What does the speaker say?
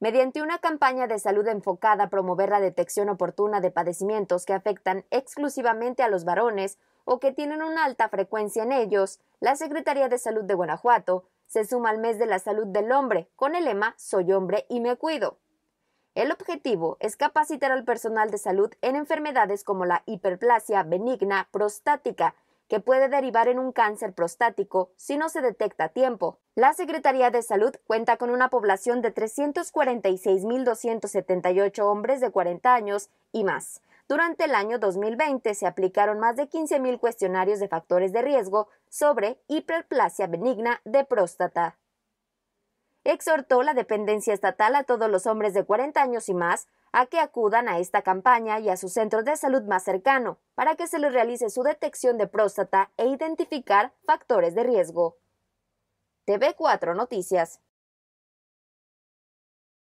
Mediante una campaña de salud enfocada a promover la detección oportuna de padecimientos que afectan exclusivamente a los varones o que tienen una alta frecuencia en ellos, la Secretaría de Salud de Guanajuato se suma al mes de la salud del hombre con el lema Soy hombre y me cuido. El objetivo es capacitar al personal de salud en enfermedades como la hiperplasia benigna prostática, que puede derivar en un cáncer prostático si no se detecta a tiempo. La Secretaría de Salud cuenta con una población de 346.278 hombres de 40 años y más. Durante el año 2020 se aplicaron más de 15.000 cuestionarios de factores de riesgo sobre hiperplasia benigna de próstata. Exhortó la dependencia estatal a todos los hombres de 40 años y más a que acudan a esta campaña y a su centro de salud más cercano para que se les realice su detección de próstata e identificar factores de riesgo. TV4 Noticias.